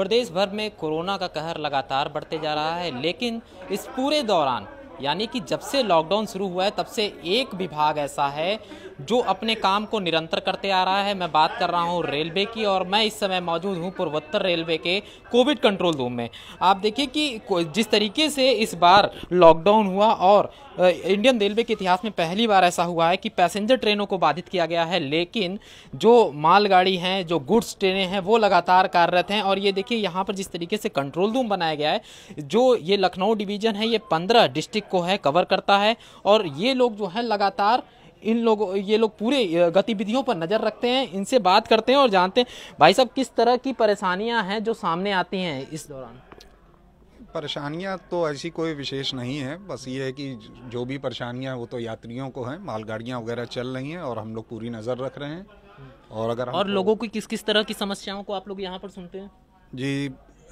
प्रदेश भर में कोरोना का कहर लगातार बढ़ते जा रहा है लेकिन इस पूरे दौरान यानी कि जब से लॉकडाउन शुरू हुआ है तब से एक विभाग ऐसा है जो अपने काम को निरंतर करते आ रहा है मैं बात कर रहा हूँ रेलवे की और मैं इस समय मौजूद हूँ पूर्वोत्तर रेलवे के कोविड कंट्रोल रूम में आप देखिए कि जिस तरीके से इस बार लॉकडाउन हुआ और इंडियन रेलवे के इतिहास में पहली बार ऐसा हुआ है कि पैसेंजर ट्रेनों को बाधित किया गया है लेकिन जो मालगाड़ी हैं जो गुड्स ट्रेनें हैं वो लगातार कार्यरत हैं और ये देखिए यहाँ पर जिस तरीके से कंट्रोल रूम बनाया गया है जो ये लखनऊ डिवीजन है ये पंद्रह डिस्ट्रिक्ट को है कवर करता है और ये लोग जो है लगातार इन लोगों ये लोग पूरे गतिविधियों पर नज़र रखते हैं इनसे बात करते हैं और जानते हैं भाई साहब किस तरह की परेशानियां हैं जो सामने आती हैं इस दौरान परेशानियां तो ऐसी कोई विशेष नहीं है बस ये है कि जो भी परेशानियां वो तो यात्रियों को हैं मालगाड़ियां वगैरह चल रही हैं और हम लोग पूरी नज़र रख रहे हैं और अगर और लोगों की किस किस तरह की समस्याओं को आप लोग यहाँ पर सुनते हैं जी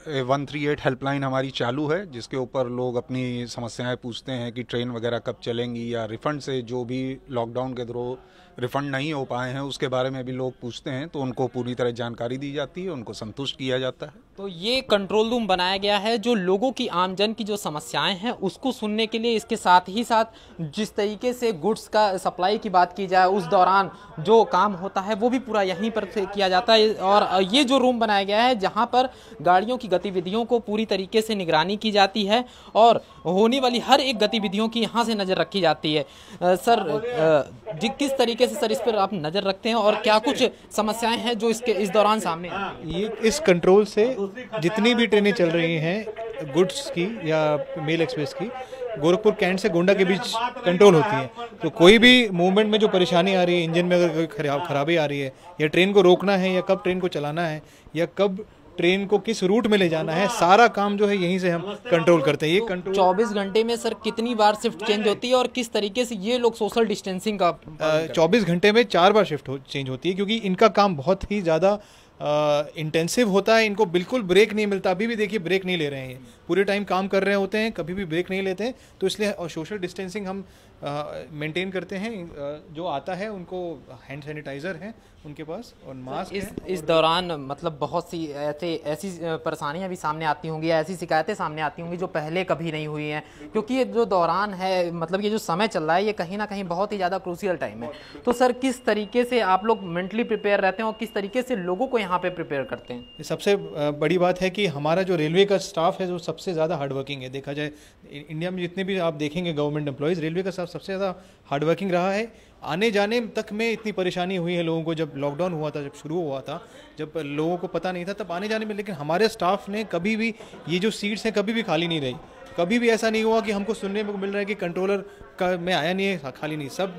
वन थ्री एट हेल्पलाइन हमारी चालू है जिसके ऊपर लोग अपनी समस्याएं पूछते हैं कि ट्रेन वगैरह कब चलेंगी या रिफ़ंड से जो भी लॉकडाउन के थ्रो रिफ़ंड नहीं हो पाए हैं उसके बारे में भी लोग पूछते हैं तो उनको पूरी तरह जानकारी दी जाती है उनको संतुष्ट किया जाता है तो ये कंट्रोल रूम बनाया गया है जो लोगों की आमजन की जो समस्याएं हैं उसको सुनने के लिए इसके साथ ही साथ जिस तरीके से गुड्स का सप्लाई की बात की जाए उस दौरान जो काम होता है वो भी पूरा यहीं पर किया जाता है और ये जो रूम बनाया गया है जहाँ पर गाड़ियों की की गतिविधियों को पूरी तरीके से निगरानी की जाती है और होने वाली हर एक गतिविधियों की यहाँ से नज़र रखी जाती है आ, सर जी किस तरीके से सर इस पर आप नज़र रखते हैं और क्या कुछ समस्याएं हैं जो इसके इस दौरान सामने ये इस कंट्रोल से जितनी भी ट्रेनें चल रही हैं गुड्स की या मेल एक्सप्रेस की गोरखपुर कैंट से गोंडा के बीच कंट्रोल होती है तो कोई भी मूवमेंट में जो परेशानी आ रही है इंजन में अगर कोई खराबी आ रही है या ट्रेन को रोकना है या कब ट्रेन को चलाना है या कब ट्रेन को किस रूट में ले जाना है सारा काम जो है यहीं से हम कंट्रोल करते हैं ये कंट्रोल तो चौबीस घंटे में सर कितनी बार शिफ्ट चेंज होती है और किस तरीके से ये लोग सोशल डिस्टेंसिंग का चौबीस घंटे में चार बार शिफ्ट हो, चेंज होती है क्योंकि इनका काम बहुत ही ज़्यादा इंटेंसिव होता है इनको बिल्कुल ब्रेक नहीं मिलता अभी भी देखिए ब्रेक नहीं ले रहे हैं पूरे टाइम काम कर रहे होते हैं कभी भी ब्रेक नहीं लेते हैं तो इसलिए और सोशल डिस्टेंसिंग हम मेंटेन करते हैं जो आता है उनको हैंड सैनिटाइजर है उनके पास और मास्क इस इस दौरान मतलब बहुत सी ऐसे ऐसी परेशानियां भी सामने आती होंगी ऐसी शिकायतें सामने आती होंगी जो पहले कभी नहीं हुई हैं क्योंकि ये जो दौरान है मतलब ये जो समय चल रहा है ये कहीं ना कहीं बहुत ही ज़्यादा क्रूसियल टाइम है तो सर किस तरीके से आप लोग मेंटली प्रिपेयर रहते हैं और किस तरीके से लोगों को यहाँ पर प्रिपेयर करते हैं सबसे बड़ी बात है कि हमारा जो रेलवे का स्टाफ है जो सबसे ज़्यादा हार्डवर्किंग है देखा जाए इंडिया में जितने भी आप देखेंगे गवर्नमेंट एम्प्लॉयज़ रेलवे का सबसे ज़्यादा हार्डवर्किंग रहा है आने जाने तक में इतनी परेशानी हुई है लोगों को जब लॉकडाउन हुआ था जब शुरू हुआ था जब लोगों को पता नहीं था तब आने जाने में लेकिन हमारे स्टाफ ने कभी भी ये जो सीट्स हैं कभी भी खाली नहीं रही कभी भी ऐसा नहीं हुआ कि हमको सुनने को मिल रहा है कि कंट्रोलर का मैं आया नहीं है खाली नहीं सब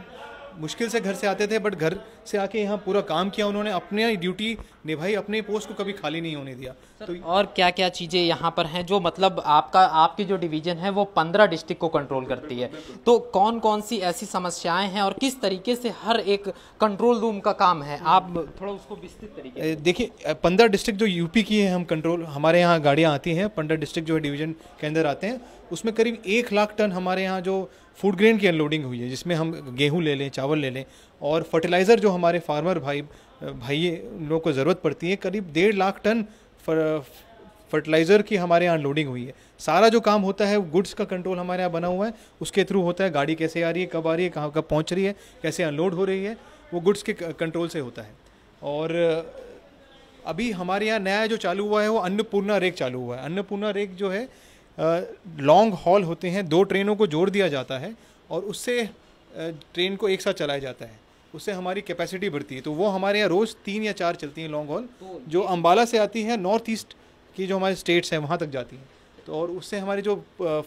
मुश्किल से घर से आते थे बट घर से आके यहाँ पूरा काम किया उन्होंने अपने ड्यूटी निभाई अपने पोस्ट को कभी खाली नहीं होने दिया तो और क्या क्या चीज़ें यहाँ पर हैं जो मतलब आपका आपकी जो डिवीज़न है वो पंद्रह डिस्ट्रिक्ट को कंट्रोल करती है तो कौन कौन सी ऐसी समस्याएं हैं और किस तरीके से हर एक कंट्रोल रूम का काम है आप थोड़ा उसको विस्तृत तरीके देखिए पंद्रह डिस्ट्रिक्ट जो यूपी की है हम कंट्रोल हमारे यहाँ गाड़ियाँ आती हैं पंद्रह डिस्ट्रिक्ट जो है डिवीज़न के अंदर आते हैं उसमें करीब एक लाख टन हमारे यहाँ जो फूड ग्रेन की अनलोडिंग हुई है जिसमें हम गेहूँ ले लें चावल ले लें और फर्टिलाइज़र जो हमारे फार्मर भाई भाई लोगों को ज़रूरत पड़ती है करीब डेढ़ लाख टन फर्टिलाइज़र की हमारे यहाँ अनलोडिंग हुई है सारा जो काम होता है गुड्स का कंट्रोल हमारे यहाँ बना हुआ है उसके थ्रू होता है गाड़ी कैसे आ रही है कब आ रही है कहाँ कब पहुँच रही है कैसे अनलोड हो रही है वो गुड्स के कंट्रोल से होता है और अभी हमारे यहाँ नया जो चालू हुआ है वो अन्नपूर्णा रेक चालू हुआ है अन्नपूर्णा रेक जो है लॉन्ग हॉल होते हैं दो ट्रेनों को जोड़ दिया जाता है और उससे ट्रेन को एक साथ चलाया जाता है उससे हमारी कैपेसिटी बढ़ती है तो वो हमारे यहाँ रोज़ तीन या चार चलती हैं लॉन्ग हॉल तो जो अम्बाला से आती है नॉर्थ ईस्ट की जो हमारे स्टेट्स हैं वहाँ तक जाती हैं तो और उससे हमारे जो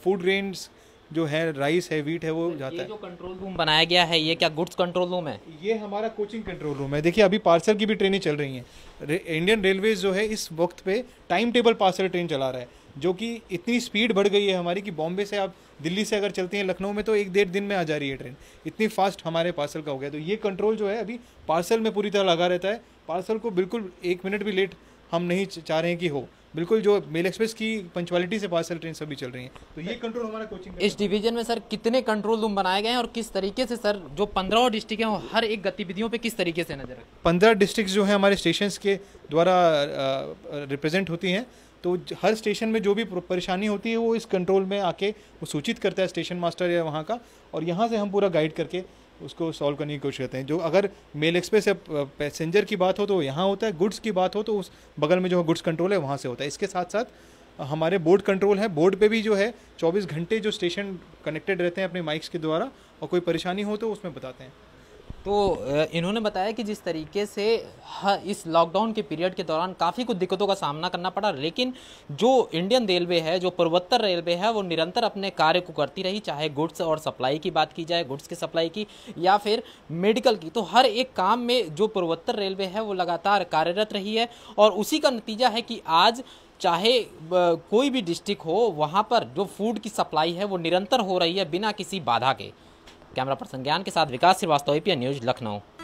फूड रेंज जो है राइस है वीट है वो जाता है जो कंट्रोल रूम बनाया गया है ये क्या गुड्स कंट्रोल रूम है ये हमारा कोचिंग कंट्रोल रूम है देखिए अभी पार्सल की भी ट्रेनें चल रही हैं इंडियन रेलवेज जो है इस वक्त पे टाइम टेबल पार्सल ट्रेन चला रहा है जो कि इतनी स्पीड बढ़ गई है हमारी कि बॉम्बे से आप दिल्ली से अगर चलते हैं लखनऊ में तो एक डेढ़ दिन में आ जा रही है ट्रेन इतनी फास्ट हमारे पार्सल का हो गया तो ये कंट्रोल जो है अभी पार्सल में पूरी तरह लगा रहता है पार्सल को बिल्कुल एक मिनट भी लेट हम नहीं चाह रहे हैं कि हो बिल्कुल जो मेल एक्सप्रेस की पंचुअलिटी से पार्सल ट्रेन सभी चल रही हैं तो ये कंट्रोल हमारा कोचिंग इस डिवीजन में सर कितने कंट्रोल रूम बनाए गए हैं और किस तरीके से सर जो पंद्रह डिस्ट्रिक्ट हैं हर एक गतिविधियों पे किस तरीके से नजर पंद्रह डिस्ट्रिक्ट जो है हमारे स्टेशन के द्वारा रिप्रेजेंट होती हैं तो हर स्टेशन में जो भी परेशानी होती है वो इस कंट्रोल में आके वो सूचित करता है स्टेशन मास्टर या वहाँ का और यहाँ से हम पूरा गाइड करके उसको सॉल्व करने की कोशिश करते हैं जो अगर मेल एक्सप्रेस या पैसेंजर की बात हो तो यहाँ होता है गुड्स की बात हो तो उस बगल में जो गुड्स कंट्रोल है वहाँ से होता है इसके साथ साथ हमारे बोर्ड कंट्रोल है बोर्ड पे भी जो है 24 घंटे जो स्टेशन कनेक्टेड रहते हैं अपने माइक्स के द्वारा और कोई परेशानी हो तो उसमें बताते हैं तो इन्होंने बताया कि जिस तरीके से इस लॉकडाउन के पीरियड के दौरान काफ़ी कुछ दिक्कतों का सामना करना पड़ा लेकिन जो इंडियन रेलवे है जो पूर्वोत्तर रेलवे है वो निरंतर अपने कार्य को करती रही चाहे गुड्स और सप्लाई की बात की जाए गुड्स की सप्लाई की या फिर मेडिकल की तो हर एक काम में जो पूर्वोत्तर रेलवे है वो लगातार कार्यरत रही है और उसी का नतीजा है कि आज चाहे कोई भी डिस्ट्रिक्ट हो वहाँ पर जो फूड की सप्लाई है वो निरंतर हो रही है बिना किसी बाधा के कैमरा पर्सन ज्ञान के साथ विकास श्रीवास्तव एपीएन न्यूज़ लखनऊ